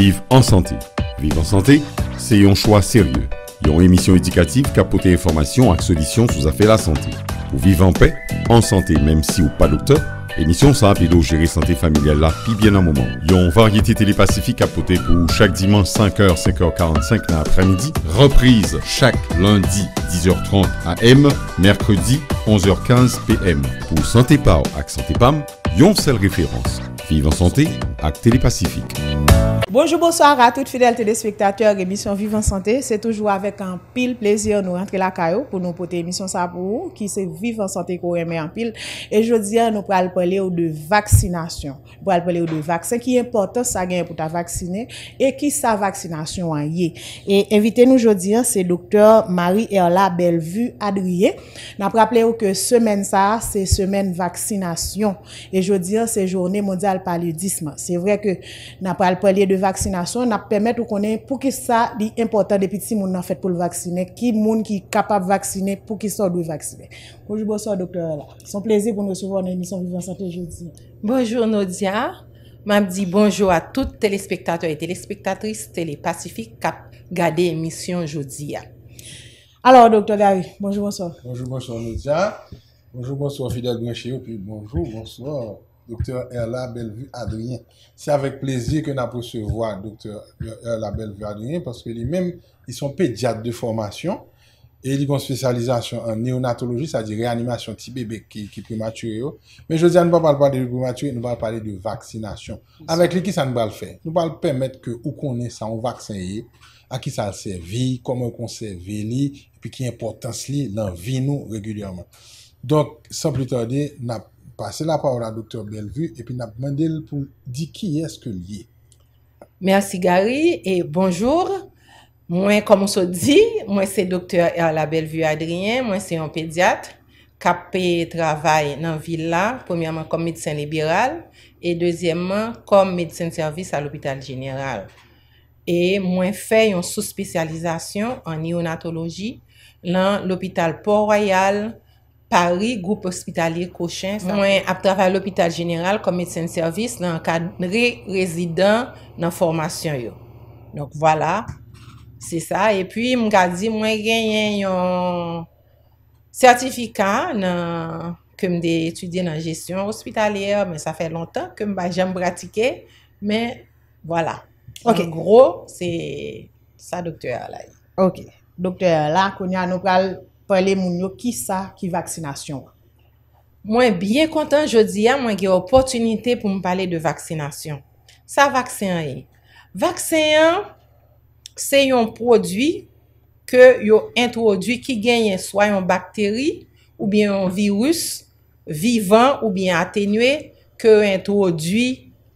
Vive en santé. Vive en santé, c'est un choix sérieux. Une émission éducative capoter information ak solution sous affaires la santé. Pour vivre en paix, en santé même si ou pas docteur, émission simple et gérer santé familiale la pi bien un moment. Une variété télépacifique capotée pour chaque dimanche 5h 5h45 dans l'après-midi, reprise chaque lundi 10h30 AM, mercredi 11h15 PM. Pour santé pao et santé pam, yon seule référence. Vive en santé télé télépacifique. Bonjou, bonsoir a tout fidèlte de spectateur emisyon Vivant Santé. Se toujou avèk an pil plezyon nou rentre la kayo pou nou pote emisyon sa pou ki se Vivant Santé kou remè an pil. E jò diyan nou pral palè ou de vaksinasyon. Pral palè ou de vaksin. Ki importan sa gen pou ta vaksinè e ki sa vaksinasyon an ye. E invité nou jò diyan se doktor Marie Erla Bellevue Adrie. Na pral palè ou ke semen sa, se semen vaksinasyon. E jò diyan se jounè mondial palè disman. Se vre ke na pral palè ou de vaccination, nous permettre de connaître pour que ça dit important des ti pour en fait pour le vacciner, qui monde qui capable vacciner pour qu'il soit de vacciner Bonjour, bonsoir, docteur. Son plaisir pour vous recevoir dans l'émission Vivant Santé jeudi. Bonjour, Nodia. m'a dis bonjour à toutes téléspectateurs et téléspectatrices télé Pacifique cap ont émission jeudi Alors, docteur Gary, bonjour, bonsoir. Bonjour, bonsoir, Nodia. Bonjour, bonsoir, Fidel Gwenche, bonjour, bonsoir. Dr. Erla Bellevue Adonien. Se avek pleziye ke na posevoa, Dr. Erla Bellevue Adonien, paske li men, li son pediat de formasyon, e li kon spesyalizasyon an neonatologi, sa di reanimasyon ti bebe ki prematuryo. Men, je di an, nou pa pal pal de prematuryo, nou pal pale de vaksinasyon. Avek li ki sa nou pal fe? Nou pal pemet ke ou konen sa an vaksin ye, a ki sa al se vi, koman kon se ve li, pi ki importans li nan vi nou regulyoman. Donk, sa plit ordi, na plit ordi, Pase la pa ou la doktor Bellevue, epi nap mandel pou di ki eske liye. Mersi Gary, e bonjour. Mwen komon so di, mwen se doktor la Bellevue Adrien, mwen se yon pediatre, kap pe travay nan villa, pwemyaman kom medisyen liberal, e dwezyeman kom medisyen servis al opital general. E mwen fe yon souspesyalizasyon an neonatologi lan l'opital Port-Royal, pari, goup ospitalier kouchen, mwen ap trafa l'Hopital General kom Metsen Servis nan kan re rezidant nan formasyon yo. Nouk, wala, se sa, e pwi, mwen gadi, mwen gen yon sertifikan kem de etudye nan gestyon ospitalier, men sa fe lontan, kem ba jen pratike, men, wala. Ok. Mwen gro, se sa doktoyer la. Ok. Doktoyer la, konya nou pral fwèle moun yo ki sa ki vaksinasyon. Mwen biye kontan jodi ya, mwen gey opotunite pou mwen pale de vaksinasyon. Sa vaksinan yon. Vaksinan, se yon prodwi ke yon introdwi ki genyen swa yon bakteri ou bien yon virus vivan ou bien atenwe ke yon introdwi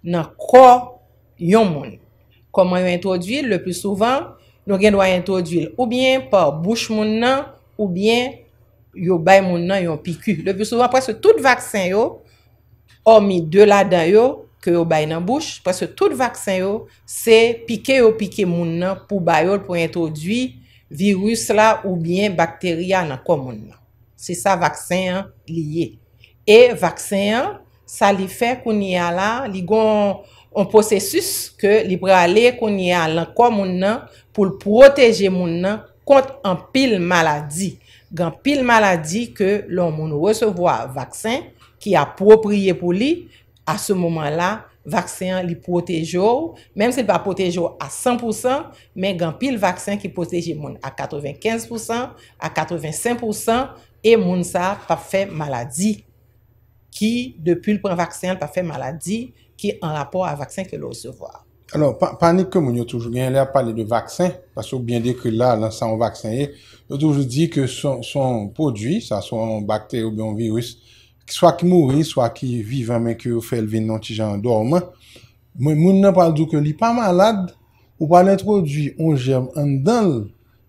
nan kwa yon moun. Koman yon introdwi, le plus souvan, nou gen do a introdwi ou bien pa bouch moun nan ou bien yo bay moun nan yon piku. Le plus souvent parce que tout vaccin yo, hormis de la dan yo, que yo bay nan bouche, parce que tout vaccin yo, se pike ou pike moun nan, pou bayol pou introduit virus la, ou bien bakteria nan kwa moun nan. Se sa vaksen liye. E vaksen sa li fe kouni ya la, li gon an posesus, ke li preale kouni ya lan kwa moun nan, pou l proteje moun nan, kont an pil maladi, gen pil maladi ke loun moun ou resevo a vaksin ki apropriye pou li, a se mouman la, vaksin li protejo, menm se li pa protejo a 100%, men gen pil vaksin ki proteje moun a 95%, a 85%, e moun sa pa fe maladi ki de pil pre vaksin pa fe maladi ki an rapor a vaksin ke lou resevo a. Anon, panik ke moun yo toujou gen lè a pale de vaksin, pasou bien dekri la lan san vaksin ye, yo toujou di ke son podwi, sa son bakter ou biyon virus, ki swa ki mouri, swa ki vivan men ki ou fèl vin nan ti jan dorman, moun nan pal do ke li pa malad, ou pa netro di ou jem an dal,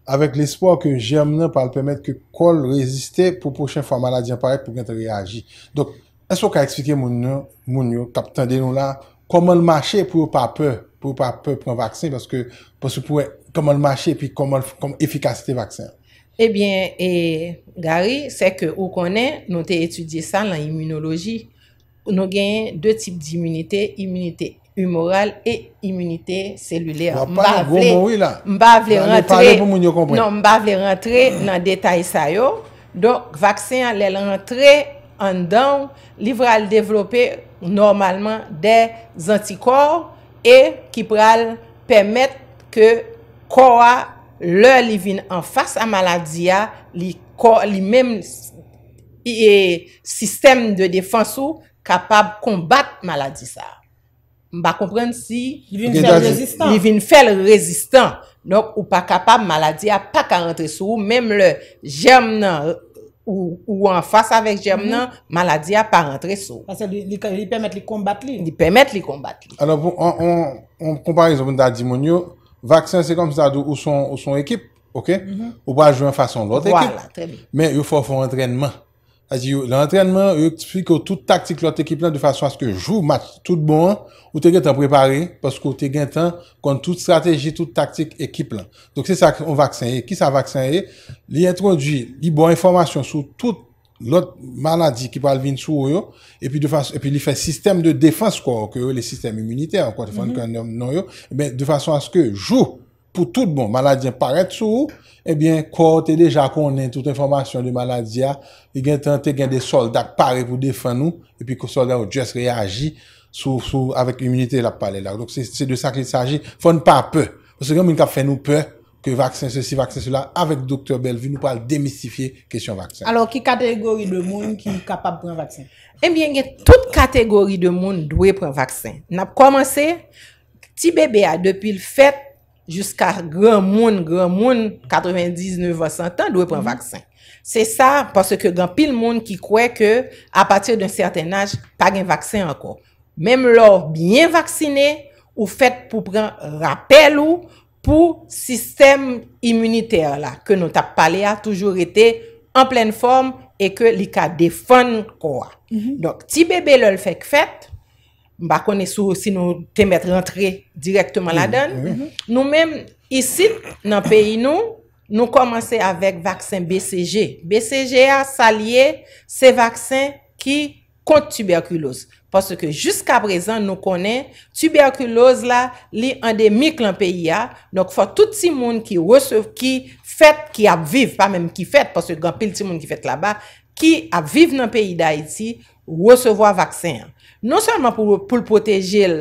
avèk l'espoi ke jem nan pal pemèt ke kol rezistè pou pochèn fwa maladi an parek pou gen te reagi. Donk, an sou ka eksplike moun yo, moun yo, kapten de nou la, koman l'mache pou ou pape, pou pa pe pren vaksin, pou se pouè koman mâche, pi koman effikasite vaksin. Ebyen, eh e, Gary, se ke ou konen, nou te etudye sa nan immunologi, nou genyen de tip di immunite, immunite humoral, e immunite selulè. Mbav lè rentre nan detay sayo, donk vaksin lè lè rentre an dan, livral devlopè normalman de zantikor, E ki pral permèt ke kora lè li vin an fars an maladia, li mèm sistem de defansou kapab kombat maladisa. Mba kompren si li vin fèl rezistan, nou pa kapab maladia pa ka rentre sou, mèm lè jèm nan... ou, en face avec germe mhm. maladie n'a pas rentré sous. Parce que permet de combattre. Il permet de combattre. Alors, on, on, compare les Vaccin, c'est comme ça, ou son, son équipe, ok? On mhm. Ou pas jouer en façon l'autre équipe. Voilà, très bien. Mais il faut faire un entraînement. A zi yo, l'entrenman yo eksplik yo tout taktik l'ot ekip lan de fason aske jou mat tout bon ou te gen tan preparé pasko te gen tan kon tout strategi, tout taktik ekip lan. Donk se sa on vaksenye, ki sa vaksenye, li introdji li bon informasyon sou tout l'ot manadi ki palvin sou yo epi li fè sistem de defans ko, ke yo le sistem immuniter, de fason aske jou. pou tout bon, maladyen paret sou, ebyen, kote deja konen tout informasyon di maladya, e gen tante gen de soldak pare pou defen nou, epi kon soldak ou djes reagi sou, sou, avek imunite la pale la. Donc, se de sakrit saji, fon pa pe. Ose gen moun kap fen nou pe ke vaksen se si vaksen se la, avek doktor Belvi nou pal demistifiye kesyon vaksen. Alors, ki kategori de moun ki nou kapap pren vaksen? Ebyen gen, tout kategori de moun dwe pren vaksen. Nap komanse, ti bebe a depil fet Juska gran moun, gran moun, 99-100 an, dwe pren mhm. vaksin. Se sa, paske gen pil moun ki kwe ke a patir dwen certain aj, pag en vaksin anko. Mem lor, byen vaksine, ou fet pou pren rapel ou, pou sistem imuniter la, ke nou tap pale a toujou rete en plen form, e ke li ka defon kwa. Mhm. Donk, ti bebe lol fek fet, Mba kone sou osi nou te met rentre Direktman la mm, dan mm, mm. Mm-hmm. Nou men, isi nan peyi nou Nou komanse avek vaksin BCG BCG a salye Se vaksin ki Kont tuberkulose Pase ke jusqu aprezan nou kone Tuberkulose la li endemik Lan peyi a, nok fwa tout si moun Ki fèt ki apviv Pase genpil si moun ki fèt la ba Ki apviv nan peyi da iti Wosevo a vaksin an Non seman pou l'potejel,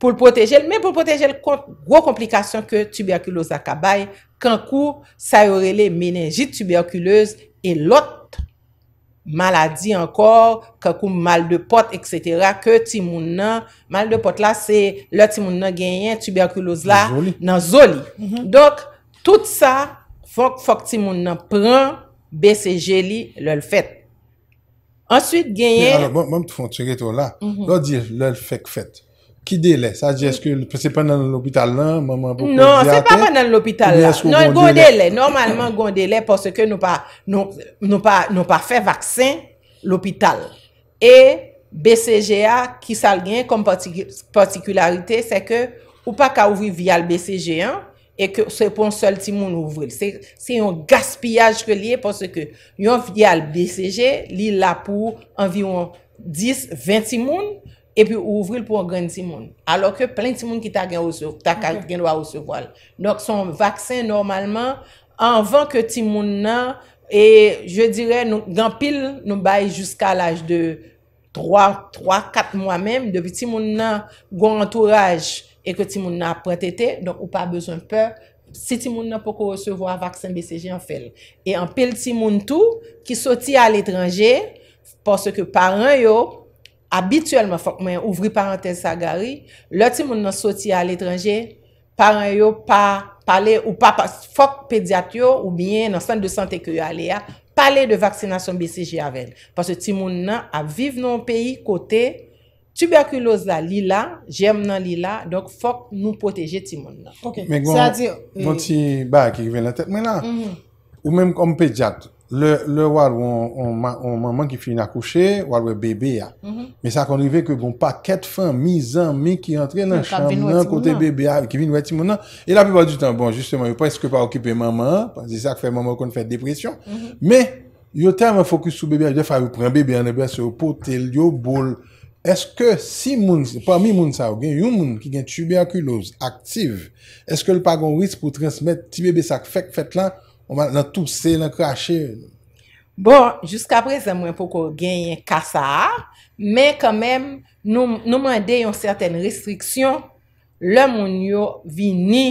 pou l'potejel, men pou l'potejel, kwa gwo komplikasyon ke tuberkuloz akabay, kankou sa yorele menenji tuberkuloz, e lot maladi ankor, kankou mal de pot, et setera, ke timoun nan, mal de pot la se, le timoun nan genyen tuberkuloz la nan zoli. Mhm. Donk, tout sa, fok timoun nan pran, bese jeli lel fèt. Answit genye... Mwen mtou fon tsegetou la, lò di lò l fèk fèt, ki dele, sa di eske, se pa nan l lopital lan, mwen mwen pou kon viate? Non, se pa man nan l lopital la, non gondele, normalman gondele, porsè ke nou pa fè vaksen l lopital. E BCGA ki sal genye kom particularite, se ke ou pa ka ouvi via l BCGA... E ke se pou an sol timoun ouvril. Se yon gaspillaj ke liye pwos se ke yon vyal BCG li la pou anviron 10-20 timoun e pi ouvril pou an gren timoun. Alo ke plen timoun ki ta gen wawou se wwal. Nonk son vaksen normalman anvan ke timoun nan e je dire nou gampil nou bayi jiska l aj de 3-4 mwa menm. Depi timoun nan goun antouraj e ke ti moun nan apretete, donk ou pa bezon pe, si ti moun nan poko resevo a vaksin BCG an fel. E an pel ti moun tou, ki soti a l'etranje, porske paran yo, abituelman fok mwen ouvri parentese a gari, lò ti moun nan soti a l'etranje, paran yo pa pale, ou pa fok pediak yo, ou bie nan sante de sante ke yo ale ya, pale de vaksinasyon BCG avel. Porske ti moun nan a vive nan peyi kote, Tuberkulose la li la, jèm nan li la, dok fok nou poteje ti moun nan. Ok. Mè gwen, mwen ti, ba, ki rive nan tèt mè nan, ou mè mwen kompe diat, le wad wè maman ki fin akouche, wad wè bebe ya, mè sa kondrive ke gwen pa ket fan, mizan, mè ki entre nan chanman, kote bebe ya, ki vin mhm. wè mhm. bon ti moun nan, e la pou ba du tan, bon, justement, yo pweske pa okipe maman, zi sa kwen maman kon fè depresyon, mè, mhm. yo teme fokus sou bebe ya, yo fay ou pran bebe ya, anebe se yo pote Eske si moun, pa mi moun sa ou gen, yon moun ki gen tuberkulose aktive, eske l pa gon ris pou transmèt ti bebe sak fèk fèt lan, ou man nan tousè, nan krasè? Bon, jouska prezè mwen pou kon gen yon kasa a, men kan men nou mwende yon sèrten restriksyon, l moun yo vi ni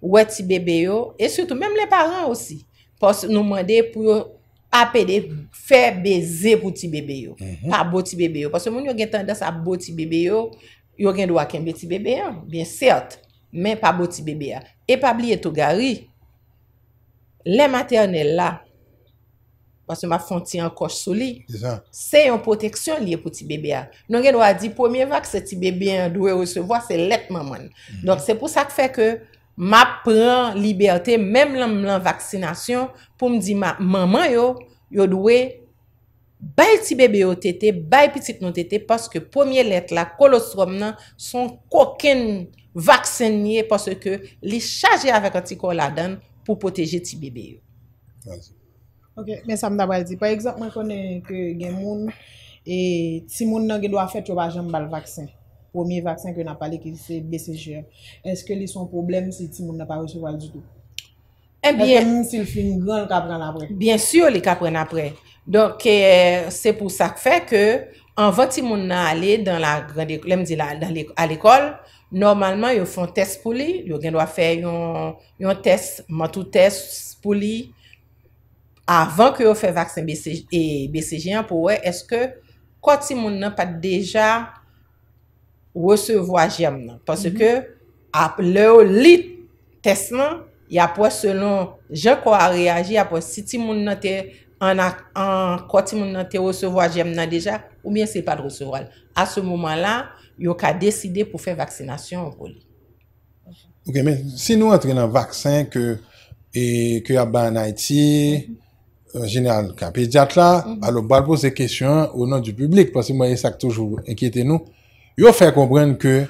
wè ti bebe yo, e soutou menm le paran osi, nou mwende pou... apè de fè beze pou ti bebe yo. Mhm. Pa bo ti bebe yo. Pasè moun yon gen tendas a bo ti bebe yo, yon gen dwa ken be ti bebe yo. Bien cert, men pa bo ti bebe yo. E pa bli eto gari, le maternel la, pasè mwa fonti an kosh sou li, se yon poteksyon li e pou ti bebe yo. Non gen dwa di, pwemye va ki se ti bebe yo dwe recevo, se letman man. Mhm. Donk se pou sa kfe ke, Ma pran liberté, mèm lèm lèm lèm vaksinasyon, pou m di ma, maman yo, yo dwe, bay ti bebe yo tete, bay pitik nou tete, paske pòmye let la, kolostrom nan, son kokèn vaksin nye, paske li chaje avèk an ti kor la dan pou poteje ti bebe yo. Ok, men sa m da wè di, pa ekzatman konen ke gen moun, e ti moun nan gen do a fèt yo ba jèm bal vaksin. pomiye vaksin ke nan pale ki se BCG, eske li son problem si ti moun nan pa receval du tout? Ebyen... Ebyen si li fin gran kapren apre? Bien sur li kapren apre. Donk, se pou sak fe ke, anvan ti moun nan ale dan la grande... Lem di la, al ekol, normalman yo fon test pou li, yo gen do a fe yon test, moutou test pou li, avan ke yo fe vaksin BCG an pou we, eske, kwa ti moun nan pa deja wesevo a jem nan. Paske mm-hmm. ap le ou li tesman, ya po selon jen kwa a reagi, ya po siti moun nan te, an kwa ti moun nan te wesevo a jem nan deja, ou mien se pa de wesevo al. A se mouman la, yo ka deside pou fe vaksinasyon ou kou. Ok, men, si nou atre nan vaksin ke ya ba an Haiti, mm-hmm. euh, genyal kapediat la, mm-hmm. alo bal pose kesyon ou nan du publik, paske mwen yon sak toujou enkyete nou, Yo fè komprenn ke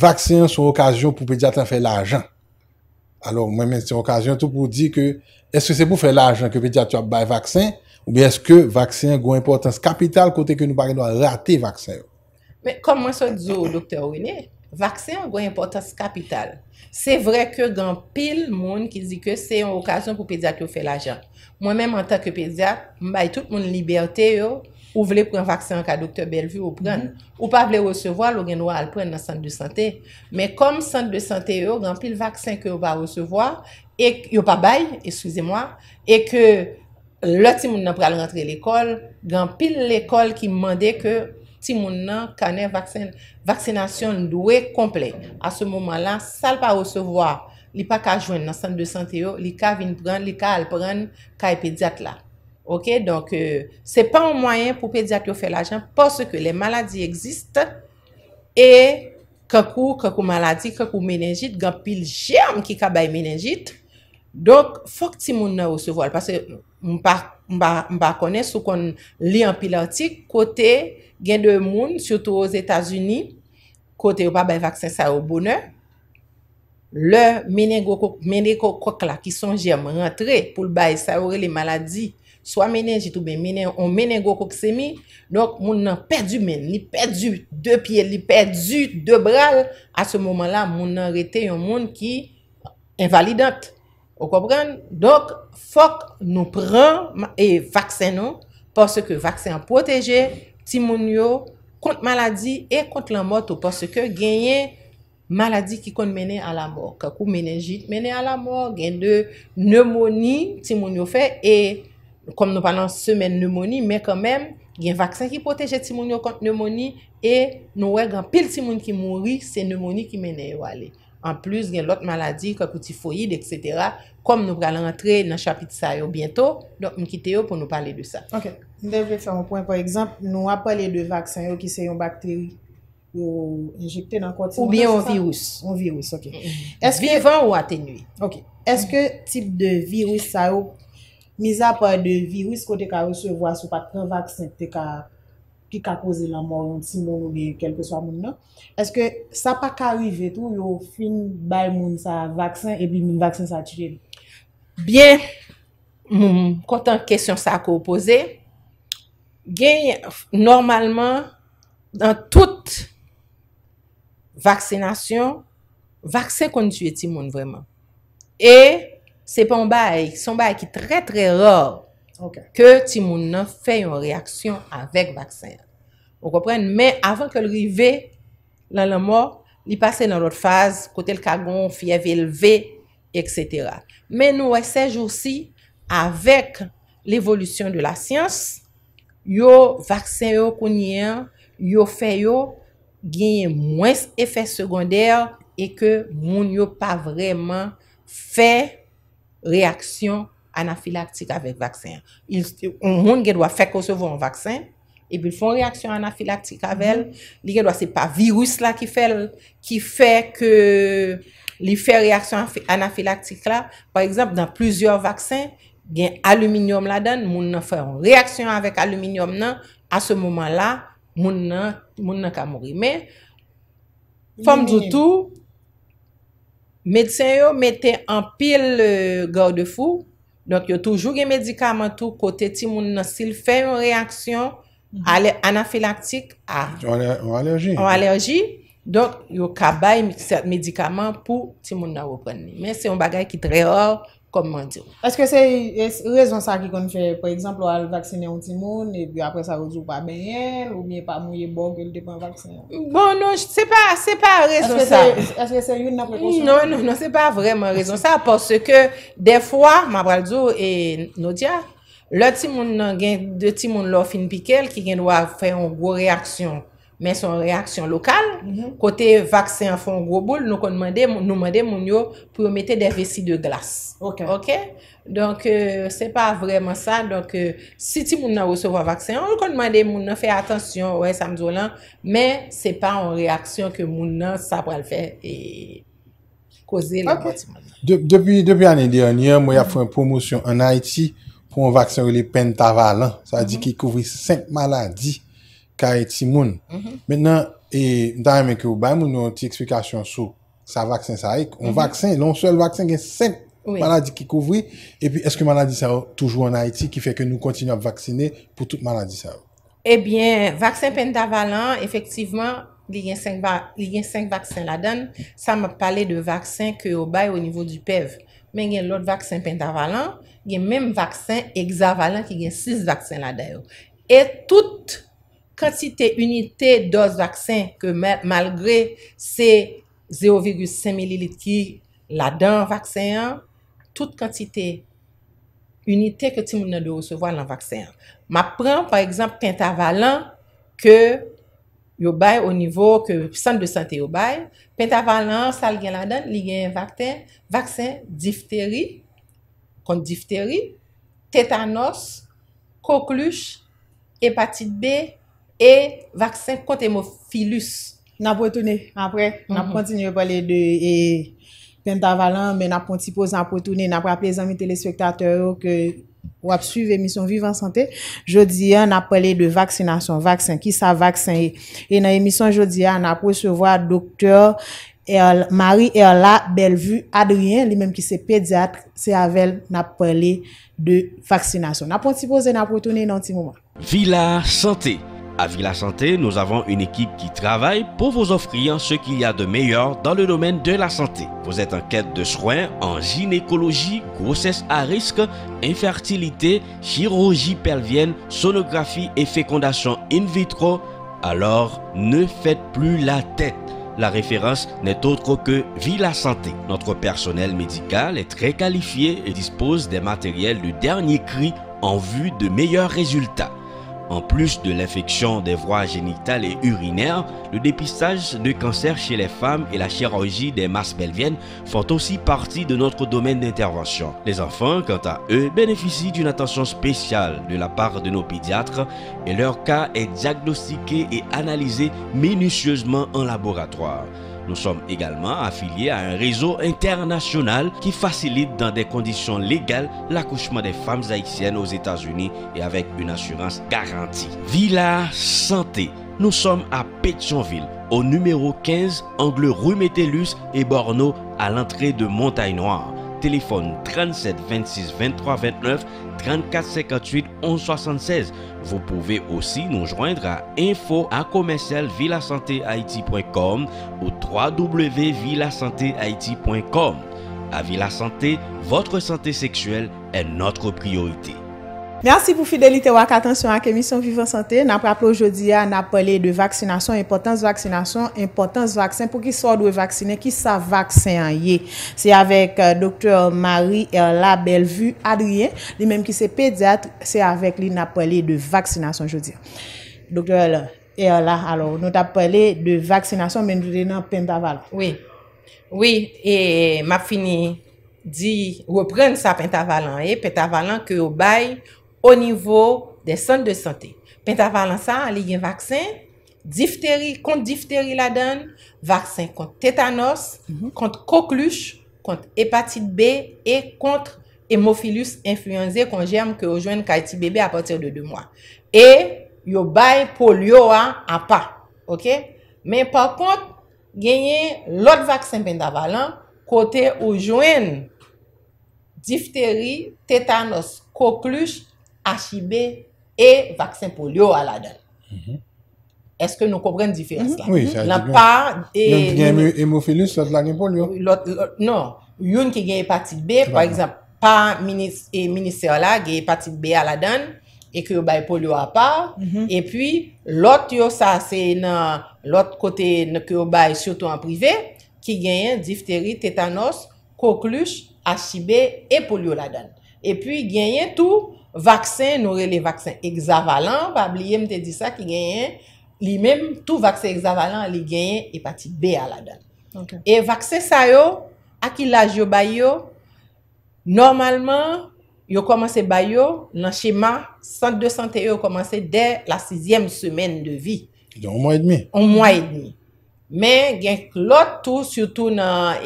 vaksin sou okasyon pou pediatan fè l'ajan. Alors mwen men sè okasyon tout pou di ke, eske se pou fè l'ajan ke pediatan fè l'ajan, ou bi eske vaksin gwen importans kapital kote ke nou pari do a rate vaksin yo? Men, kom mwen sè di zo, doktor Winnie, vaksin gwen importans kapital. Se vre ke gen pil moun ki di ke se yon okasyon pou pediatan fè l'ajan. Mwen men mwen tak yo pediatan, mwen bay tout moun libertè yo, ou vle pren vaksin ka Dr. Bellevue ou pren, mhm. ou pa vle recevoi lor gen wale pren nan Sante de Santé. Men kom Sante de Santé yo, gen pil vaksin ki yo pa recevoi, e yo pa bay, eskouze mwa, e ke lò ti moun nan pral rentre l'ekol, gen pil l'ekol ki mwande ke ti moun nan kane vaksinasyon dwe komple. A se mouman lan, sa l pa recevoi, li pa ka jwen nan Sante de Santé yo, li ka vin pren, li ka al pren, ka epediat la. Ok, donc, euh, c'est pas un moyen pou pediatriou fè l'agent parce que les maladies existent et kakou, kakou maladie, kakou meningite, gant pile germ ki ka bay meningite. Donc, fok ti moun nou se vole, parce m'ba konen sou kon li an pile antik, kote gen de moun, surtout aux Etats-Unis, kote ou pa bay vaksen sa ou bonan, le menengokok la ki son germ rentre pou l'bay sa ou re les maladies swa menen, jitoube, menen, on menen gwo kouk semi, donk moun nan perdu men, li perdu, de piye, li perdu, de bral, a se mouman la, moun nan rete yon moun ki invalidat. Okopren? Donk, fok nou pran, eh, e vaksenon, porske vaksen protege, ti moun yo, kont maladi, e kont lan motou, porske genyen maladi ki kon menen ala mou, kakou menen jit, menen ala mou, gen de nemoni, ti moun yo fe, e kom nou panan semen nemoni, men kon men, gen vaksan ki poteje ti moun yo kont nemoni, e nou wè gen pil ti moun ki mouri, se nemoni ki mene yo ale. An plus, gen lot maladi, kakouti foyid, etc. Kom nou pral rentre nan chapit sa yo bientou, donk mkite yo pou nou pale de sa. Ok. Mdèvèk sa moun pwen, kon ekzamp, nou ap pale de vaksan yo ki se yon bakteri yo injekte nan kont se moun. Ou bien yon virus. Yon virus, ok. Mm-hmm. Vivan ou atenuy? Ok. Eske tip de virus sa yo Misa pa de virus kote ka uswe vwa sou pa tan vaksen te ka pi ka kose la moun, sinon ou de kelke swa moun nan. Eske sa pa karive tou lo fin bay moun sa vaksen e bi moun vaksen sa chile? Bien, kontan kesyon sa ko opose, gen normalman, dan tout vaksenasyon, vaksen kon chwe ti moun vreman. E, Se pon bay, son bay ki tre tre ror ke ti moun nan fè yon reaksyon avèk vaksen. Ou kopren, men avan ke l'rive, lan lan mò, li pase nan lòt faz, kote l'kagon, fyev elve, etc. Men nou wè sej ou si, avèk l'évolution de la syans, yo vaksen yo kounyen, yo fè yo, genye mwen efè sekondèr e ke moun yo pa vreman fè reaksyon anafilaktik avek vaksin. Un moun genwa fek osevo an vaksin, epil fon reaksyon anafilaktik avel, mm-hmm. li genwa se pa virus la ki fek, li fek reaksyon anafilaktik la, par ekzamp, dan plizyor vaksin, gen alouminyoum la den, moun nan fek an reaksyon avek alouminyoum nan, a se mouman la, moun nan ka mouri. Me, fonm djoutou, Medisyen yo mette an pil euh, gwa de fou. Donk yo toujou gen medikaman tou kote ti moun nan sil fè yon reaksyon anafilaktik a. Yon alerji. Yon alerji. Donk yo kabay medikaman pou ti moun nan wopan ni. Men se yon bagay ki tre or. komman diyo. Eske se yon rezon sa ki kon fwe, prezampo al vaksine yon timoun, apre sa rizou pa ben yel, ou miye pa mouye bon, gwen depan vaksine? Bon, non, se pa rezon sa. Eske se yon na prekonsyon? Non, non, se pa vremen rezon sa, porske defwa, mabral diyo, e nou diya, lò timoun nan gen, de timoun lò fin pikel, ki gen wap fwe yon gwo reaksyon, men son reaksyon lokal, mhm. kote vaksyon fon groboul, nou kon mande moun yo pou mwete devesi de glas. Ok. Donk euh, se pa vreman sa, euh, siti moun nan recevo vaksyon, nou kon mande moun nan fey atensyon, wey, sa mzou lan, men se pa an reaksyon ke moun nan sa pral fey e koze la vati moun nan. Depi ane denyen, mwen ya fwen promosyon an Haiti pou mwen vaksyon li pentavalan, sa di mhm. ki kouvri 5 maladi ka eti moun. Mwen mhm. nan e mta mwen ke ou bay moun nou ti eksplikasyon sou sa vaksin sa ek. On mhm. vaksin, lon sel vaksin gen senk maladi ki kouvri. E pi eske maladi sa ou toujou an a eti ki feke nou kontinu ap vaksine pou tout maladi sa ou. Ebyen, eh vaksin pentavalant efektiveman, li gen senk vaksin la dan. Sa mwen pale de vaksin ke ou bay ou nivou di pev. Men gen lout vaksin pentavalant gen menm vaksin egzavalant ki gen sis vaksin la dan. E tout kantite unitè dos vaksen ke malgre se 0,5 ml ki la dan vaksen an, tout kantite unitè ke ti mounan de ou sevo an lan vaksen an. Ma pran, par eksemp, pentavalan ke yobay o nivou, ke sante de sante yobay, pentavalan sal gen la dan, li gen yon vaksen, vaksen difteri, kont difteri, tetanos, koklush, epatit B, E vaksen kontemofilus Na potounen apre Na pwantinye mhm. pwale de e, Penta valan, men na pwantipoz Na potounen, na pwap lezami telespektator Ou ap suive emisyon Vivant Santé, jodi an Na pwale de vaksinasyon, vaksin, ki sa vaksin E nan emisyon jodi an Na pwase vwa doktor Marie Erla Bellevue Adrien, li menm ki se pediatre Se avel na pwale de Vaksinasyon, na pwantipoz Vila Santé À Villa Santé, nous avons une équipe qui travaille pour vous offrir ce qu'il y a de meilleur dans le domaine de la santé. Vous êtes en quête de soins en gynécologie, grossesse à risque, infertilité, chirurgie pervienne, sonographie et fécondation in vitro. Alors, ne faites plus la tête la référence n'est autre que Villa Santé. Notre personnel médical est très qualifié et dispose des matériels du dernier cri en vue de meilleurs résultats. En plus de l'infection des voies génitales et urinaires, le dépistage de cancer chez les femmes et la chirurgie des masses pelviennes font aussi partie de notre domaine d'intervention. Les enfants, quant à eux, bénéficient d'une attention spéciale de la part de nos pédiatres et leur cas est diagnostiqué et analysé minutieusement en laboratoire. Nous sommes également affiliés à un réseau international qui facilite dans des conditions légales l'accouchement des femmes haïtiennes aux États-Unis et avec une assurance garantie. Villa Santé. Nous sommes à Pétionville, au numéro 15, angle rue Métellus et Borno, à l'entrée de Montagne Noire. Téléphone 37 26 23 29 34 58 11 76. Vous pouvez aussi nous joindre à info à commercial ou www.villasantéhaïti.com. À Villa Santé, votre santé sexuelle est notre priorité. Mersi pou fidelite wak atensyon an kemisyon Vivant Santé. Na praplo jodi ya napole de vaksinasyon, impotans vaksinasyon, impotans vaksin, pou ki sot dwe vaksine ki sa vaksen an ye. Se avek euh, doktor Marie Erla euh, Bellevue Adrien, li menm ki se pediatre, se avek li napole de vaksinasyon jodi ya. Doktor Erla, nou tapole de vaksinasyon menjou nan pentavalon. Oui, et ma fini di repren sa pentavalon. Pentavalon ke ou baye o nivou de sonde de sante. Penta valansan, li gen vaksen, difteri, kont difteri la den, vaksen kont tetanos, mhm. kont koklus, kont hepatit B, e kont hemofilus influenze kon jerm ke ou jwen kaiti bebe apatir de 2 mwa. E, yo bay polio an, an pa. Ok? Men, pa kont, genyen lot vaksen penta valans, kote ou jwen difteri, tetanos, koklus, hachibe e vaksin polio ala dan. Eske nou kopren difers la? Mm-hmm. Mm-hmm. Oui, sa dikman. La pa... Yon ki genye hemofilis, sot la genye polio. Non, yon ki genye hepatite B, par exemple, pa minister la genye mm-hmm. hepatite B ala dan, e kyo bay polio apar, e pi lot yo sa se nan lot kote ne kyo bay soto an prive, ki genye difteri, tetanos, koklush, hachibe e polio ala dan. E pwi genyen tou vaksen, nou re le vaksen egzavalant, bab li yem te di sa ki genyen, li menm tou vaksen egzavalant li genyen hepatite B ala dan. E vaksen sa yo, akilaj yo bay yo, normalman yo komanse bay yo nan shema, 100-200 yo komanse de la 6e semen de vi. On mwa e dmi. On mwa e dmi. Men gen klot tou, surtout nan...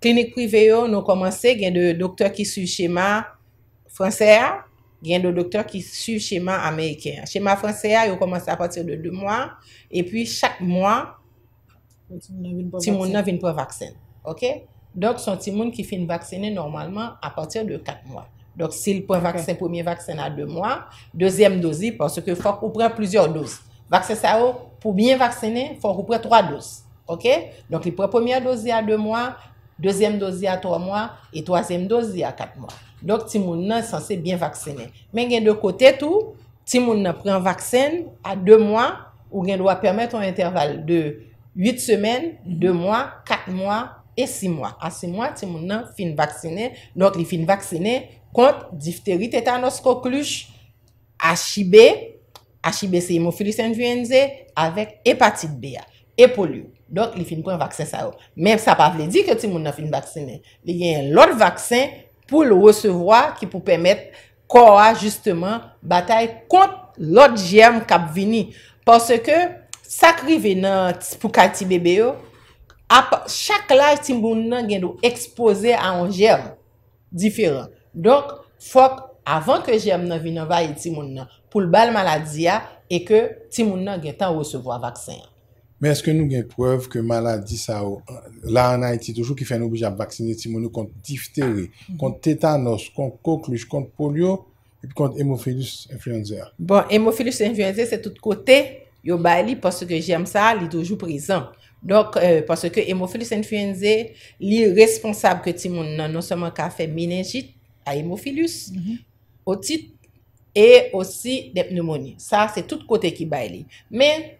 Klinik prive yo nou komanse gen de doktor ki su chema franse a, gen de doktor ki su chema ameyke. Chema franse a, yo komanse apatir de 2 mwa, epi chak mwa timoun nan vin pou vaksen. Donk son timoun ki fin vaksene normalman apatir de 4 mwa. Donk si l pou vaksen, pou mi vaksen a 2 mwa, dezem dozi pwanswe ke fwa koupre plizior dos. Vaksen sa yo, pou mi vaksene, fwa koupre 3 dos. Donk li pou premier dozi a 2 mwa, Dezem dozi a 3 mwa, e toazem dozi a 4 mwa. Dok ti moun nan sanse bien vaksene. Men gen de kote tou, ti moun nan pren vaksen a 2 mwa, ou gen dwa permette an interval de 8 semen, 2 mwa, 4 mwa, e 6 mwa. A 6 mwa, ti moun nan fin vaksene. Dok li fin vaksene kont difterite tan osko klush, HB, HB se hemofilis envyenze, avek hepatite beya, epolyo. Donk li fin kon yon vaksen sa yo. Men sa pa vle di ke ti moun nan fin vaksen. Li gen yon lor vaksen pou lo osevoa ki pou pemet ko a justeman batay kont lor jerm kap vini. Pase ke sakri vina pou kati bebe yo, ap chak laj ti moun nan gen do ekspose a yon jerm diferent. Donk fok avan ke jerm nan vina vaye ti moun nan pou l bal maladi ya e ke ti moun nan gen tan osevoa vaksen yo. Men, eske nou gen preuve ke maladi sa ou euh, la anay ti toujou ki fè nou bije a baksine ti moun nou kont diftere, mhm. kont tetanos, kont kokluj, kont polio, kont hemofilus enfyenze. Bon, hemofilus enfyenze se tout kote yo bay li porske jèm sa li toujou prizan. Donk, euh, porske hemofilus enfyenze li responsab ke ti moun nan non seman ka fèminejit a hemofilus, otit, mhm. e osi depne mouni. Sa se tout kote ki bay li. Men, gen preuve.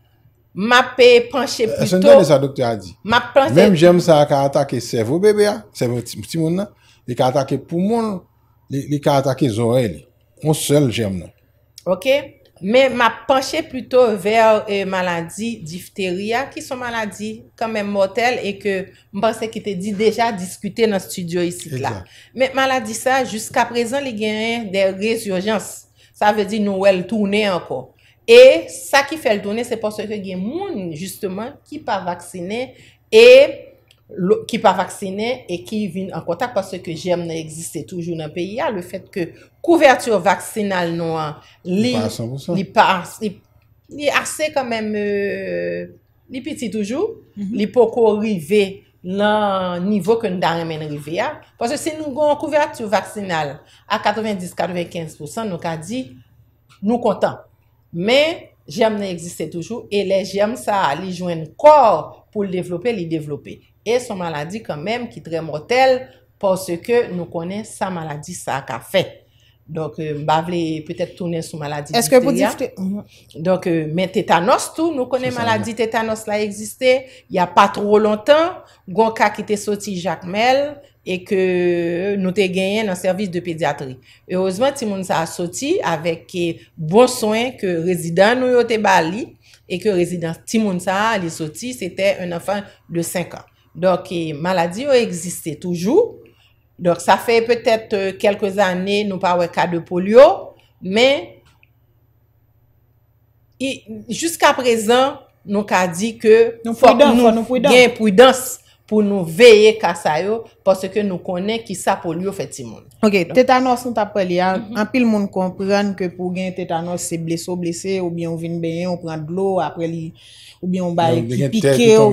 Ma pe panche pluto... E se nè de sa doktor a di. Ma panche... Mèm jèm sa ka atake servo bebe a, servo ti moun a, li ka atake pou moun, li ka atake zore li. Moun sel jèm nan. Ok, mèm ma panche pluto ver maladi difteria ki son maladi kèmèm motel e ke mbanse ki te di deja diskute nan studio isi la. Mèm maladi sa, jusqu'a prezant li genyen de rezurgens, sa ve di nou el toune anko. E sa ki fel donen se pwase ke gen moun justeman e ki pa vaksine e ki vin an kontak pwase ke jem nan egziste toujou nan peyi ya le fet ke kouvertur vaksinal nou an li pa arse kan menm li piti euh, toujou mhm. li poko rive nan nivou ke nou da remen rive ya pwase se nou gon kouvertur vaksinal a 90-95% nou ka di nou kontan Men, jèm nan existè toujou, e le jèm sa li jwen euh, kor pou li devlopè, li devlopè. E son maladi kanmèm ki dre motel, porsè ke nou konè sa maladi sa ka fè. Donk, mbavle, pètè tounè sou maladi diftè ya. Est-ke pou diftè? Donk, men tetanos tou, nou konè maladi tetanos la existè, ya pa tro lontan, Gonka ki te soti jakmel, E ke nou te genyen nan servis de pediatri. E ozman Timoun Saha soti avek ke eh, bon soen ke rezidant nou yo te bali. E ke rezidant Timoun Saha li soti, se te un anfan de 5 an. Donk, eh, maladi yo egziste toujou. Donk, sa fe petet kelkouz euh, ane nou pa wè ka de polio. Men, jiska prezan nou ka di ke fok nou gen pwidansi. pou nou veye kasa yo, pou se ke nou konen ki sa polyo feti moun. Ok, tetanors mwen tapo li an, mhm. an pi l moun kompran ke pou gen tetanors se bleso blese, ou biyon vin beye, ou pran glou, apre li, ou biyon baye ki pike yo,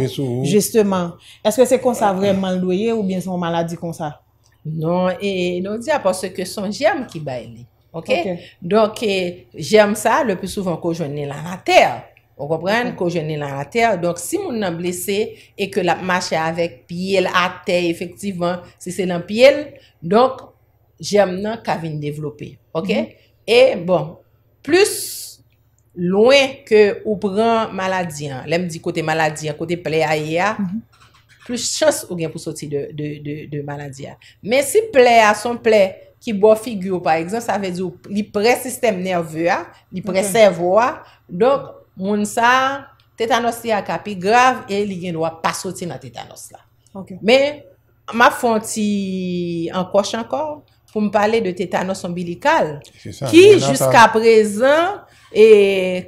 justeman, eske se kon sa vreman lweye, ou biyon son maladi kon sa? Non, e non di a pou se ke son jem ki baye li. Ok? Don ke jem sa, le pou souvan ko jwene lan aterre. Ou repren, kou jenè nan la ter. Donk, si moun nan blese, e ke la machè avek, piye l'atey, efektivman, se se nan piye l, donk, jèm nan kavin devlopè. Ok? E, bon, plus loin ke ou pran maladyan, lem di kote maladyan, kote ple aya, plus chans ou gen pou soti de maladyan. Men si ple a, son ple ki bo figyo, par exemple, sa ve di ou li pre sistem nervyo a, li pre servo a, donk, Moun sa, tetanos li akapi grav e li gen wap pa soti nan tetanos la. Ok. Me, ma fwanti an kwa chankor pou m pale de tetanos ombilikal ki jiska prezan e,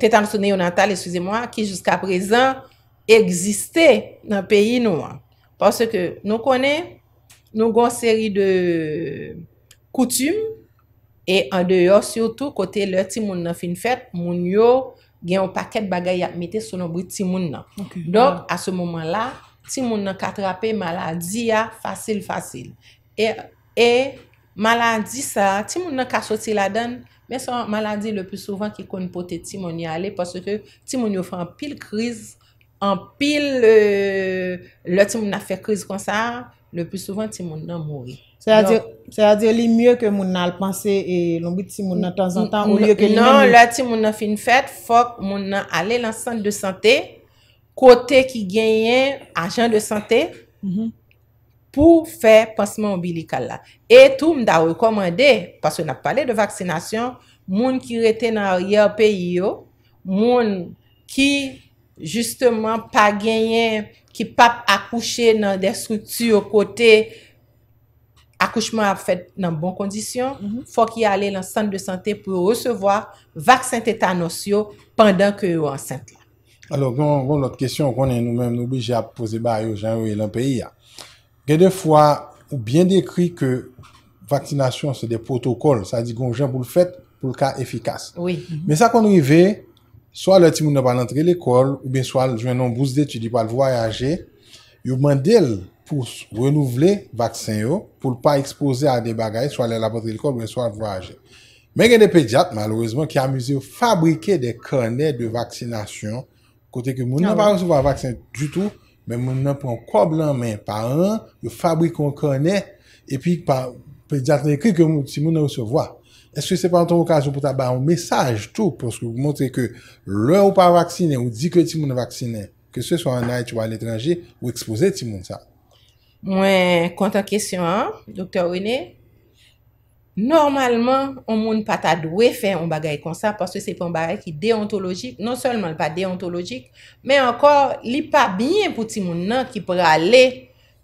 tetanos neonatal, eskwize mwa, ki jiska prezan egziste nan peyi nou an. Pwase ke nou konen nou gon seri de koutume e an deyo sio tou kote lè ti moun nan fin fèt moun yo gen yon paket bagay yapmite sononbou ti moun nan. Donk, a se mouman la, ti moun nan katrapè maladi ya, fasil fasil. E, e maladi sa, ti moun nan kasoti la den, men son maladi le pwisouvan ki kon pote ti moun yale, pwisouvan ti moun yon fè an pil kriz, an pil euh, le ti moun nan fè kriz kon sa, le pwisouvan ti moun nan mouye. Se a diyo li mye ke moun al panse e lombi ti moun an tan zan tan mou liyo ke li mye. Nan, lò ti non, moun an fin fèt, fòk moun an ale lan sante de sante, kote ki genyen ajan de sante, mm-hmm. pou fè panseman obilikal la. E tou mda rekomande, pason ap pale de vaksinasyon, moun ki rete nan riyan peyi yo, moun ki justement pa genyen, ki pap akouche nan de struktu yo kote, akouchman ap fèd nan bon kondisyon, fò ki ale lan sante de sante pou recevoi vaksin tè tanos yo pandan ke yo ansente la. Alors, goun lòt kèsyon konen nou mèm noubiji ap pose ba yo jan yoy lan peyi ya. Gè de fwa, ou bien dekri ke vaksinasyon se de potokol, sa di goun jan pou l'fèt, pou l'ka efikas. Oui. Mè mhm. sa konri ve, swa lè ti moun nan pa l'antre l'ekol, ou bè swa lè jwen nan bousde, ti di pa l'voyaje, yo mèndèl, pou renouvle vaksin yo, pou pa expose a de ah bagay, swa le laboratrikol ou swa vwaje. Men gen de pediatre, malouezman, ki amuse yo fabrike de kone de vaksinasyon, kote ke moun nan pa rasevo a vaksin du tou, men moun nan pon kob lan men pa an, yo fabrike kon kone, e pi pa pediatre ekri ke moun, si moun nan rasevo a. Eske se pa an ton vokasyon pou ta ba an mwesaj tou, pou mwoske mwoske mwoske mwoske mwoske mwoske mwoske mwoske mwoske mwoske mwoske mwoske mwoske mwoske mwoske mwoske m Mwen kontan kesyon an, doktor Rene, normalman, on moun pata dwe fe, on bagay kon sa, paswe se pon bagay ki deontologik, non solman pa deontologik, men ankor, li pa binyen pou ti moun nan, ki pou rale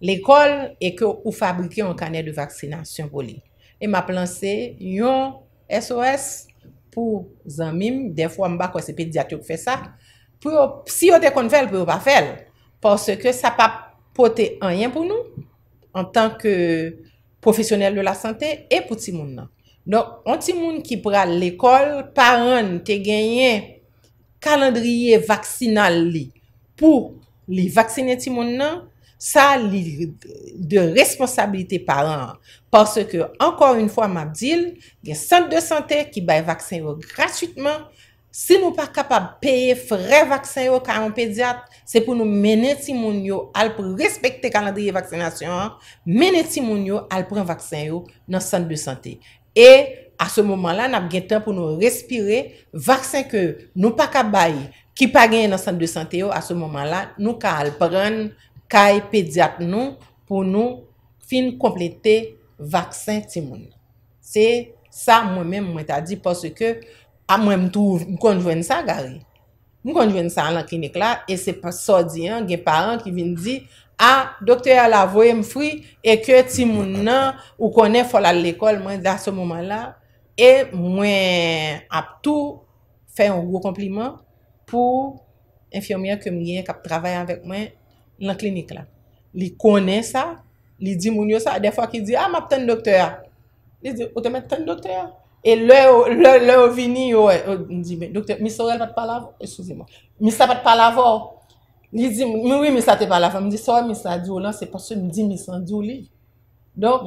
l'ekol, e ke ou fabrike an kanel de vaksinasyon pou li. E ma planse, yon SOS, pou zanmim, defwa mba kwa se pediatrik fe sa, si yo de kon fel, pou yo pa fel, paswe ke sa pap pou te anyen pou nou, an tanke profesyonel de la sante, e pou ti moun nan. Don, an ti moun ki pral l'ekol, paran te genyen kalandriye vaksinal li, pou li vaksine ti moun nan, sa li de responsabilite paran, parce ke, ankon yon fwa ma bdil, gen sante de sante ki bay vaksin yo gratuitman, si nou pa kapab peye frey vaksen yo ka yon pediat, se pou nou mene ti moun yo al pou respekte kalandriye vaksinasyon, mene ti moun yo al pou an vaksen yo nan san de sante. E, a se mouman la, nap gen tan pou nou respire, vaksen ke nou pa kap bayi ki pa gen nan san de sante yo, a se mouman la, nou ka al pren kaj e pediat nou, pou nou fin komplete vaksen ti moun. Se, sa mwen men mwen ta di, porske, a mwen mtou mkonjwen sa gare. Mkonjwen sa lan klinik la, e se pa so di an, gen paran ki vin di, a, doktorya la voye mfwi, e kwe ti moun nan, ou konen fol al lekol mwen da se mouman la, e mwen ap tou, fe yon gro kompliment, pou enfyomiya ke mwen gen kap trabayan vek mwen, lan klinik la. Li konen sa, li di moun yo sa, de fwa ki di, a, mwen ap ten doktorya. Li di, o te met ten doktorya? E lè ou vini yo, e, m di, doktor, mi sa wèl pat pala vò? E souzi mò. Mi sa pat pala vò? Li di, moui, mi sa te pala vò. M di, sa wèl mi sa di ou lò? Se pasè, m di, mi san di ou li. Don,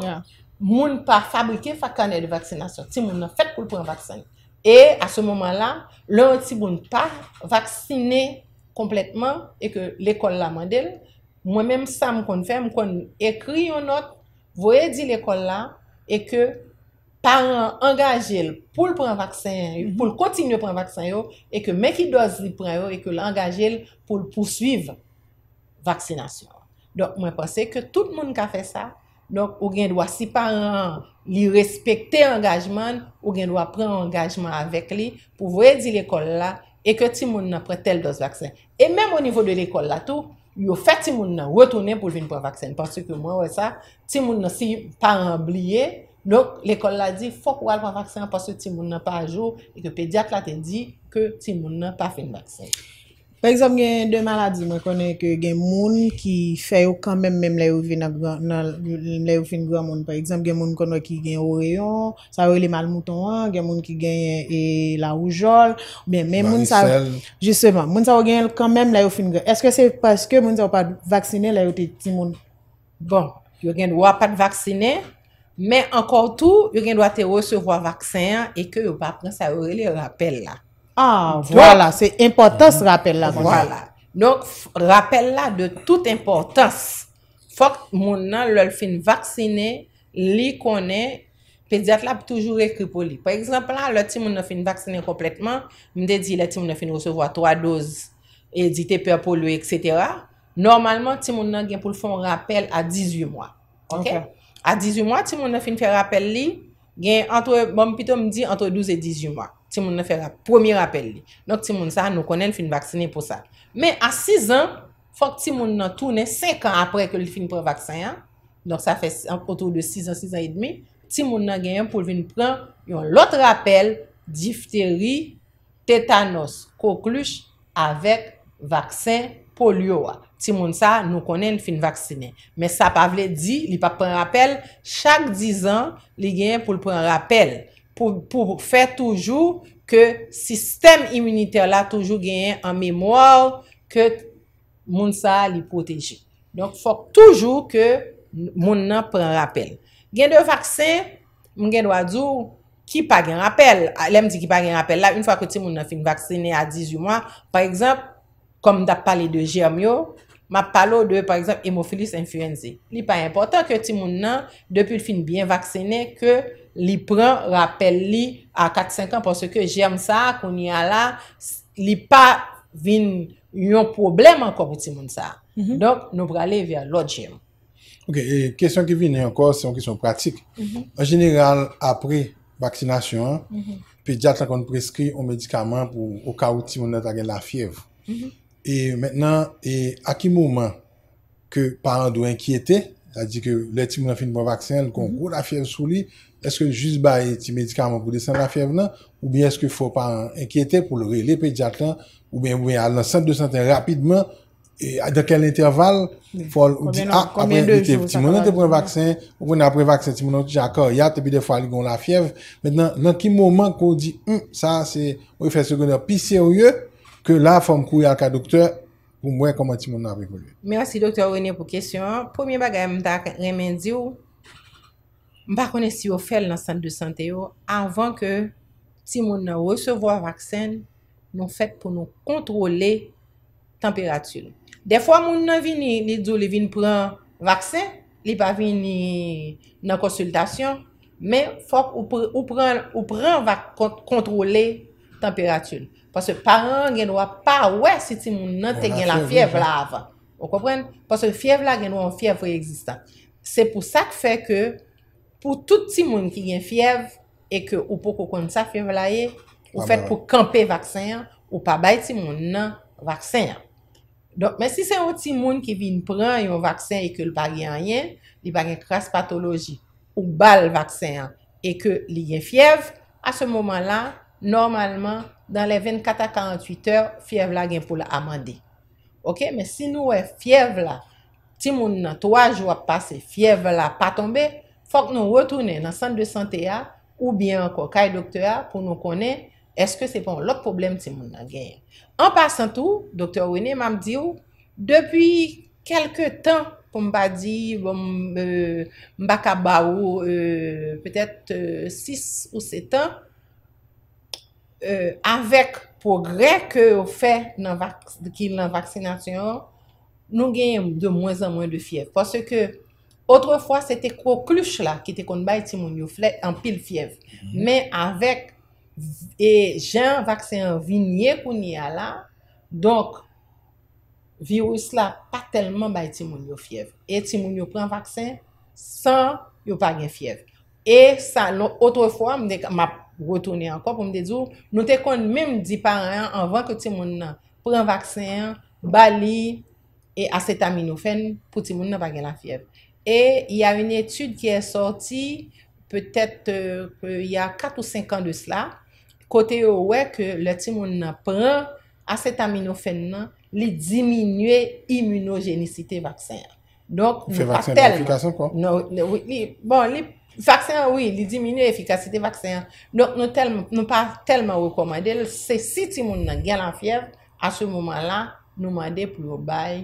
moun pa fabrike fakane de vaksinasyon. Ti moun an fèt pou l'pren vaksan. E, a se mouman la, lè ou ti moun pa, vaksine kompletman, e ke l'ekol la mandel, mwen mèm sa m kon fè, m kon ekri yon not, voye di l'ekol la, e ke... paran angaje pou l pran vaksen, pou l kontinye pran vaksen yo, e ke men ki dos li pran yo, e ke l angaje pou l pousuive vaksenasyon. Donk mwen pase ke tout moun ka fe sa, donk ou gen dwa si paran li respekte angajman, ou gen dwa pren angajman avek li pou vwedi l ekol la, e ke ti moun nan pre tel dos vaksen. E menm ou nivou de l ekol la tou, yo fe ti moun nan wotounen pou vin pran vaksen. Pase ke mwen wè sa, ti moun nan si paran blye, Donk, l'ekol la di, fok wal pa vaksin pa se ti moun nan pa ajo, e ke pediak la ten di, ke ti moun nan pa fin vaksin. Par exemple, gen de maladi, mwen konen ke gen moun ki feyo kanmen men mle ouvi nan mle oufin gwa moun. Par exemple, gen moun konen ki gen Oreon, sa ou li mal mouton an, gen moun ki gen Laoujol, ou bien men moun sa... Maricel. Juste man, moun sa ou gen kanmen mle oufin gwa. Eske se paske moun sa ou pa vaksine lè ou ti ti moun? Bon, yo gen wapak vaksine... Men, ankor tou, yon gen dwa te rousevwa vaksen an, e ke yon pa prensa yon rele rappel la. Ah, wala, se impotans rappel la. Wala. Nonk, rappel la de tout impotans. Fok, moun nan lol fin vaksine, li konen, pediat la pi toujou rekri poli. Par ekzamp la, lò ti moun nan fin vaksine kompletman, mwen de di, lò ti moun nan fin rousevwa 3 doz, e di te pe apolou, etc. Normalman, ti moun nan gen pou l'fon rappel a 18 mwa. Ok? A 18 mwa, ti moun nan fin fè rappel li, gen, bom pitou mdi, entre 12 et 18 mwa, ti moun nan fè la pwomi rappel li. Nonk ti moun sa, nou konen fin vaksine pou sa. Men a 6 an, fòk ti moun nan toune 5 an apre ke li fin pou vaksin, an. Nonk sa fè an potou de 6 an, 6 an et demi. Ti moun nan gen yon pou vin pran yon lot rappel difteri tetanos kouklush avèk vaksin poliowa. ti moun sa nou konen fin vaksine. Men sa pa vle di, li pa pren rappel, chak 10 an, li gen pou pren rappel. Pou fe toujou ke sistem imuniter la toujou gen en memouar ke moun sa li poteje. Donk fok toujou ke moun nan pren rappel. Gen de vaksin, moun gen wadou ki pa gen rappel. Lem di ki pa gen rappel la, un fwa ke ti moun nan fin vaksine a 18 mwa, par ekzamp, kom da pale de jerm yo, Ma palo de, par exemple, hemofilis enfuenzi. Li pa importan ke ti moun nan, depil fin biyen vaksene, ke li pran, rappel li, a 4-5 an, porsi ke jem sa, kouni ala, li pa vin yon problem anko pou ti moun sa. Mhm. Donk, nou prale via lot jem. Ok, e kesyon ki vin, e anko, se yon kesyon pratik. Mhm. En general, apre vaksinasyon, mhm. pediat lakon preskri yon medikaman pou oka ou ti moun nan ta gen la fiev. Et maintenant, e, à qui moment que parents doivent inquiéter, c'est-à-dire que le petit monde a fini pour un vaccin, il compte gros mm-hmm. la fièvre sous lui, est-ce que juste bas il y a un petit médicament pour descendre la fièvre là, non? ou bien est-ce qu'il faut pas inquiéter pour le rééler, peut-être qu'il y a un non? temps, ou bien il y a un cent, deux cent ans rapidement, et dans quel intervalle, il faut le dire, ah, après il y a un petit moment il a pris un vaccin, ou bien après le vaccin ah, il y a un petit moment il a pris un vaccin, il y a un petit moment il a pris la fièvre, maintenant, dans qui moment qu'on dit, ça c'est, on va faire ce qu'on a pris sérieux, ke la fòm kouy ak a doktor pou mwen koman ti moun nan regole. Merasi doktor Rene pou kesyon. Poumye bagay mta remen diyo, mba konen si yo fel nan san de sante yo, avan ke ti moun nan resevo a vaksen, nou fèt pou nou kontrole temperatül. Defwa moun nan vin ni djou li vin pran vaksen, li pa vin nan konsultasyon, men fòk ou pran va kontrole temperatül. Pwa se paran gen wap pa wè si timoun ah nan te gen la fiev la avan. Ou kompwen? Pwa se fiev la gen wap fiev re-existant. Se pou sa k fe ke, pou tout timoun ki gen fiev, e ke ou pou kou kon sa fiev la e, ou fek pou kampe vaksen an, ou pa bay timoun nan vaksen an. Donk, men si se ou timoun ki vin pran yon vaksen e ke l bagen an yen, li bagen kras patologi, ou bal vaksen an, e ke li gen fiev, a se moman la, normalman, dan le 24-48 h, fiev la gen pou la amande. Ok, men si nou wè fiev la, ti moun nan 3 jou ap pase, fiev la pa tombe, fok nou wotounen nan sante de sante ya, ou bien anko, kay dokte ya, pou nou konen, eske se pon lòt problem ti moun na gen. An pasan tou, dokte ou ene mam di ou, depi kelke tan, pou mba di, bon, euh, mba ka ba ou, euh, petet 6 euh, ou 7 tan, Euh, avèk pou grek ou fè nan vaksinasyon, nou genyèm de mwen an mwen de fyev. Pwase ke, otre fwa, se te kwo klush la, ki te kon bay timoun yo flè, an pil fyev. Mè mhm. avèk, e jen vaksen vi nye pou nye ala, donk, virus la, pa telman bay timoun yo fyev. E timoun yo pran vaksen, san yo pa gen fyev. E sa, nou, otre fwa, mwen dek, ma, Rotouni anko pou mde di ou, nou te kon mèm di parè an, anvan ke ti moun nan pran vaksen, bali, e asetaminofen pou ti moun nan bagen la fieb. E, y avè n'étude ki è sorti, pè tèt y a 4 euh, ou 5 an de s'la, kote yo wè ke le ti moun nan pran asetaminofen nan, li diminuè immunogénisite vaksen. Fè vaksen de l'implikasyon kwa? Nou, nou, bon, li... Vaksin, oui, li diminue efikasite vaksin. Don, nou pa telman rekomande, se si ti moun nan gen lan fyeb, a se mouman la, nou mande pou yo bay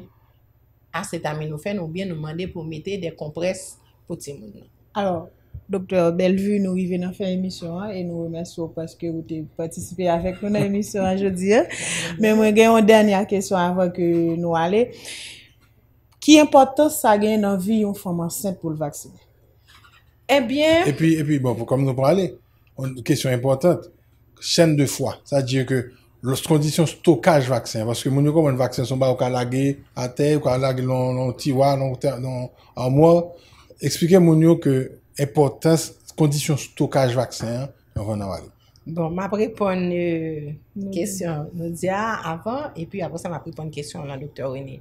asetaminofen, ou bien nou mande pou mete de kompres pou ti moun. Alors, Dr. Bellevue, nou y ven nan fè emisyon, e nou remensou paske ou te patisipe afèk moun nan emisyon anjou di. Men mwen gen yon denya kesyon avan ke nou ale. Ki importos sa gen nan vi yon fòman sen pou l'vaksin? Ebyen... Eh Epyen bon, pou kom nou pralè, kèsyon impotant, chèn de fwa, sa djè ke, lòs kondisyon stokaj vaksen, vaskè moun yo koman vaksen, son ba wakalage ate, wakalage loun tiwa, loun tè, loun amwa, eksplike moun yo ke, impotant, kondisyon stokaj vaksen, yon vè nan wali. Bon, m apre pon kèsyon, nou diya avan, epi avan sa m apre pon kèsyon lan doktor Rene.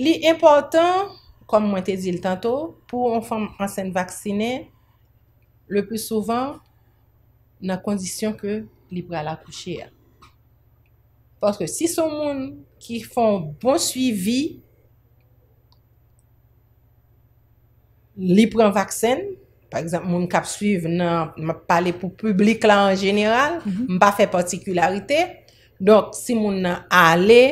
Li impotant, kom mwen te zil tantou, pou mwen fom ansen vaksine, le pou souvan nan kondisyon ke li pral akouche a. Foske si sou moun ki fon bon suivi, li pran vaksen, par exemple moun kap suiv nan mwen pale pou publik la an jeneral, mwen mhm. pa fe particularite, donk si moun nan ale,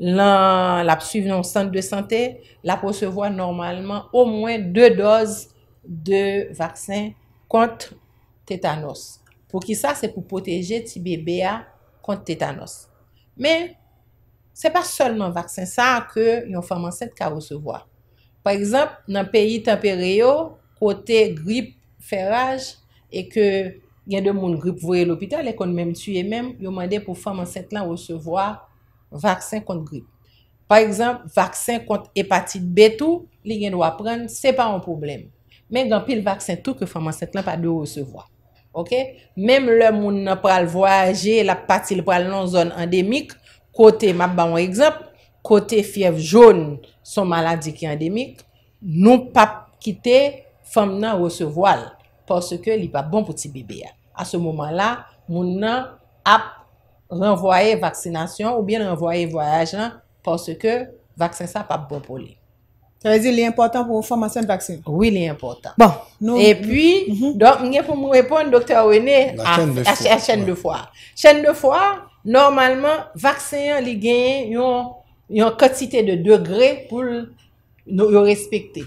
lan la psiv yon sante de sante, la pou se vwa normalman ou mwen 2 doz de vaksin kontre tetanos. Pou ki sa, se pou poteje ti bebe a kontre tetanos. Men, se pa solman vaksin sa ke yon famanset ka ou se vwa. Par exemple, nan peyi tempereyo, kote grip feraj, e ke yon demoun grip vwe l'opital, e kon menm tuye menm, yon mande pou famanset lan ou se vwa Vaksin kont grip. Par exemple, vaksin kont hepatit betou, li gen wap ren, se pa an problem. Men gen pil vaksin tou ke faman set lan pa de ou se vwa. Ok? Mem le moun nan pral vwa aje, la pati le pral nan zon endemik, kote map ba an ekzamp, kote fief joun son maladi ki endemik, nou pap kite faman nan ou se vwal. Porske li pa bon pou ti bebe ya. A se mouman la, moun nan ap renvoyer vaksinasyon ou bien renvoyer voyajan porske vaksin sa pa popoli. Se vezi, li important pou formasyon vaksin? Oui, li important. Bon, nou... E pwi, mhm. donk, nye pou mwepon, doktor, wene, a chen de fwa. Chen de fwa, normalman, vaksin li gen yon kotite de degre pou yon respekti.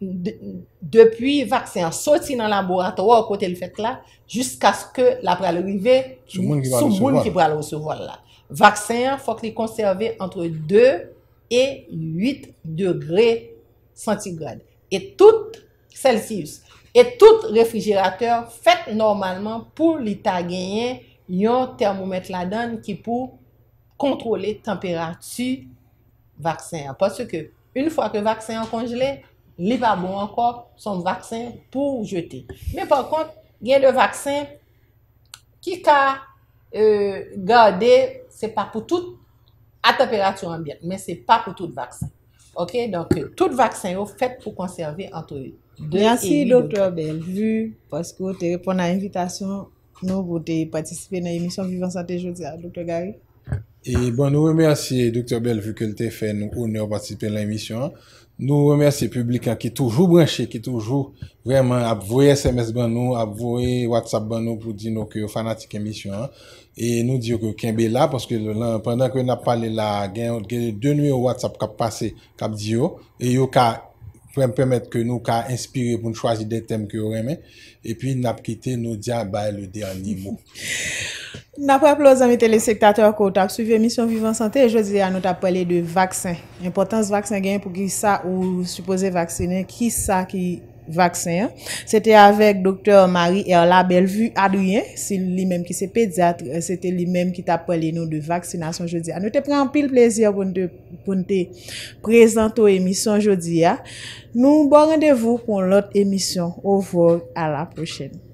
depi vaksen soti nan laborator ou kote l fèk la, jisk aske la pral rivè sou moun ki pral ou sou volle la. Vaksen fòk li konserve antre 2 et 8 degrè santigrade. Et tout selsius et tout refrigirateur fèt normalman pou li ta genyen yon termometladan ki pou kontrole temperatü vaksen. Paswè ke un fòk vaksen an kongelè, li va bon ankor, son vaksin pou jete. Men pan kont, gen de vaksin, ki ka e, gade, se pa pou tout a teperatur ambyen, men se pa pou tout vaksin. Ok, donk, tout vaksin yo fèt pou konserve anto yon. Mènsi, doktor Belvu, paskou te repon nan invitation, nou vote yi patisipe nan emisyon Vivant Santé Jodi, a doktor Gary. E bon nou mènsi, doktor Belvu, pou kèl te fè nou ou nou patisipe nan emisyon, Nou remersi publika ki toujou branche, ki toujou vèman apvoye SMS ban nou, apvoye WhatsApp ban nou pou di nou ki yo fanatik emisyon. E nou di yo ki yo kenbe la, parce que pendant ki yo nap pale la, gen yo genye de nou yo WhatsApp kap pase, kap di yo, e yo ka... Pwèm pwèmèt ke nou ka inspire pou n chwazi de tem ki ou remè. E pi nap kite nou diya bay le diyan nimo. Nap ap ploz amitele sektate akoutak. Suvi emisyon vivan santè, je ze anot ap pale de vaksen. Impotans vaksen gen pou ki sa ou supose vaksenè, ki sa ki... vaccin. C'était avec docteur Marie-Erla Bellevue Adrien, c'est lui-même qui c'est pédiatre, euh, c'était lui-même qui t'a parlé nous de vaccination jeudi. Ah, nous te prenons pile plaisir pour te, pour te présenter émissions jeudi. Ah. Nous bon rendez-vous pour l'autre émission. Au revoir, à la prochaine.